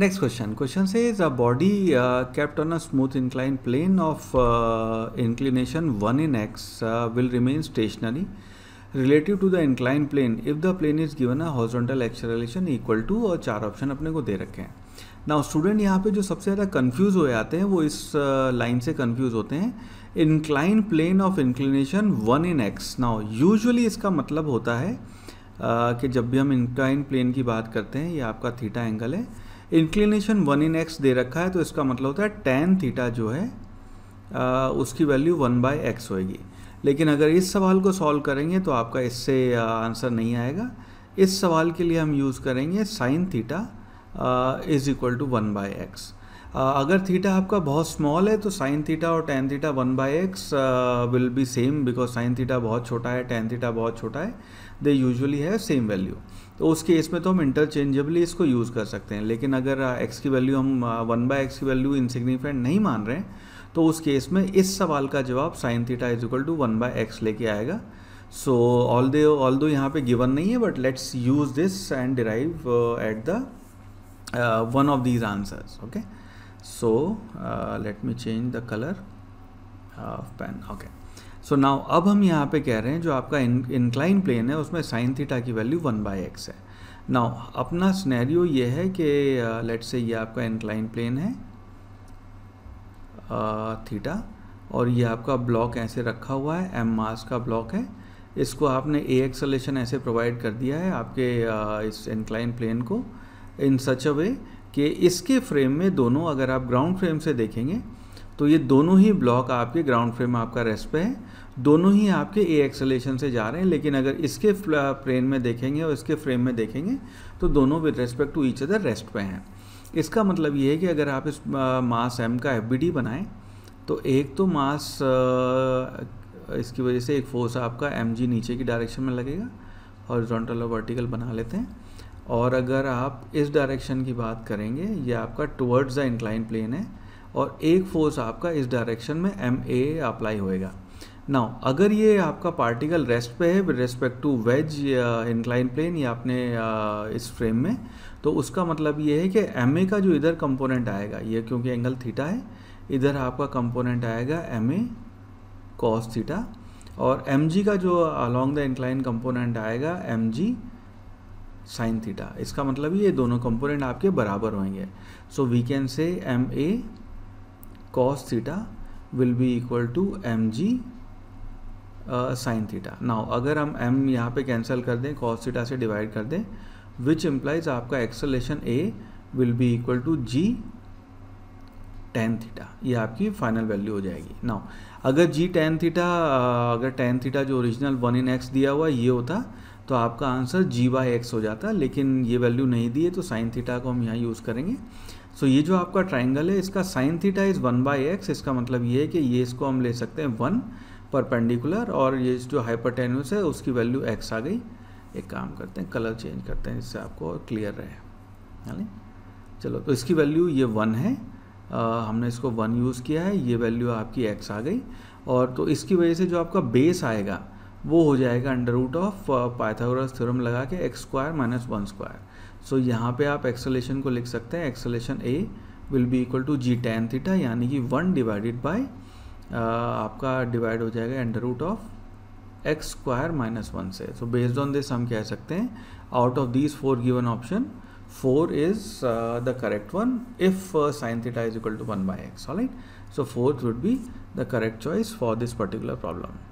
next question question say is a body kept on a smooth incline plane of inclination one in x will remain stationary relative to the incline plane if the plane is given a horizontal acceleration equal to और चार option अपने को दे रखे हैं now student यहाँ पे जो सबसे ज़्यादा कन्फ्यूज हो जाते हैं वो इस लाइन uh, से कन्फ्यूज होते हैं incline plane of inclination one in x now usually इसका मतलब होता है uh, कि जब भी हम इंक्लाइन प्लेन की बात करते हैं ये आपका थीटा एंगल है इंक्लिनेशन वन इन एक्स दे रखा है तो इसका मतलब होता है टेन थीटा जो है आ, उसकी वैल्यू वन बाई एक्स होएगी लेकिन अगर इस सवाल को सॉल्व करेंगे तो आपका इससे आंसर नहीं आएगा इस सवाल के लिए हम यूज़ करेंगे sine theta is equal to one by x Uh, अगर थीटा आपका बहुत स्मॉल है तो साइन थीटा और tan theta one by x will be same because sine theta बहुत छोटा है टेन थीटा बहुत छोटा है दे यूजअली है सेम वैल्यू तो उस केस में तो हम इंटरचेंजेबली इसको यूज़ कर सकते हैं लेकिन अगर एक्स uh, की वैल्यू हम वन बाई एक्स की वैल्यू इनसिग्निफिकेंट नहीं मान रहे हैं तो उस केस में इस सवाल का जवाब sine theta is equal to one by x लेके आएगा सो ऑल दे ऑल दो यहाँ पे गिवन नहीं है but let's use this and derive at the one of these answers okay so uh, let me change the color of pen okay so so now अब हम यहाँ पे कह रहे हैं जो आपका इंक्लाइन प्लेन है उसमें साइन थीटा की वैल्यू वन बाई एक्स है नाउ अपना स्नैरियो ये है कि लेट uh, से ये आपका इंक्लाइन प्लेन है थीटा uh, और ये आपका ब्लॉक ऐसे रखा हुआ है एम मास का ब्लॉक है इसको आपने ए एक्सलेशन ऐसे प्रोवाइड कर दिया है आपके uh, इस इंक्लाइन प्लेन को इन सच अ वे कि इसके फ्रेम में दोनों अगर आप ग्राउंड फ्रेम से देखेंगे तो ये दोनों ही ब्लॉक आपके ग्राउंड फ्रेम आपका रेस्ट पे है दोनों ही आपके ए एक्सलेशन से जा रहे हैं लेकिन अगर इसके प्लेन uh, में देखेंगे और इसके फ्रेम में देखेंगे तो दोनों with respect to each other rest पे हैं इसका मतलब ये है कि अगर आप इस मास uh, एम का एफ बी बनाएं तो एक तो मास uh, इसकी वजह से एक फोर्स आपका एम नीचे की डायरेक्शन में लगेगा हॉरिजॉन्टल और वर्टिकल बना लेते हैं और अगर आप इस डायरेक्शन की बात करेंगे ये आपका टुवर्ड्स द इंक्लाइन प्लेन है और एक फोर्स आपका इस डायरेक्शन में एम ए अप्लाई होएगा नाउ अगर ये आपका पार्टिकल रेस्ट पे है विद रेस्पेक्ट टू वेज या इंक्लाइन प्लेन या आपने इस फ्रेम में तो उसका मतलब ये है कि एम ए का जो इधर कंपोनेंट आएगा ये क्योंकि एंगल थीटा है इधर आपका कंपोनेंट आएगा एम ए कॉस थीटा और एम जी का जो अलॉन्ग द इंक्लाइन कंपोनेंट आएगा एम जी साइन थीटा इसका मतलब ये दोनों कंपोनेंट आपके बराबर होंगे so we can say M A cos theta will be equal to M G sine theta now अगर हम एम यहाँ पे कैंसिल कर दें कॉस थीटा से डिवाइड कर दें विच इम्प्लाइज आपका acceleration A will be equal to G tan theta ये आपकी फाइनल वैल्यू हो जाएगी नाउ अगर जी टेन थीटा अगर टेन थीटा जो ओरिजिनल वन इन एक्स दिया हुआ ये होता तो आपका आंसर जी बाई एक्स हो जाता है लेकिन ये वैल्यू नहीं दी है तो साइन थीटा को हम यहाँ यूज़ करेंगे सो so, ये जो आपका ट्राइंगल है इसका sine theta is one by x इसका मतलब ये है कि ये इसको हम ले सकते हैं वन परपेंडिकुलर और ये जो हाइपरटेन्यूस है उसकी वैल्यू एक्स आ गई एक काम करते हैं कलर चेंज करते हैं इससे आपको क्लियर रहे है चलो तो इसकी वैल्यू ये वन है आ, हमने इसको वन यूज़ किया है ये वैल्यू आपकी एक्स आ गई और तो इसकी वजह से जो आपका बेस आएगा वो हो जाएगा under root of Pythagoras theorem लगा के x square minus one square so यहाँ पे आप एक्सलेशन को लिख सकते हैं acceleration A will be equal to G tan theta यानी कि वन डिवाइडेड बाई आपका डिवाइड हो जाएगा under root of x square minus one से सो बेस्ड ऑन दिस हम कह सकते हैं out of this four given option four is the correct one if sine theta is equal to one by x right so fourth would be the correct choice for this particular problem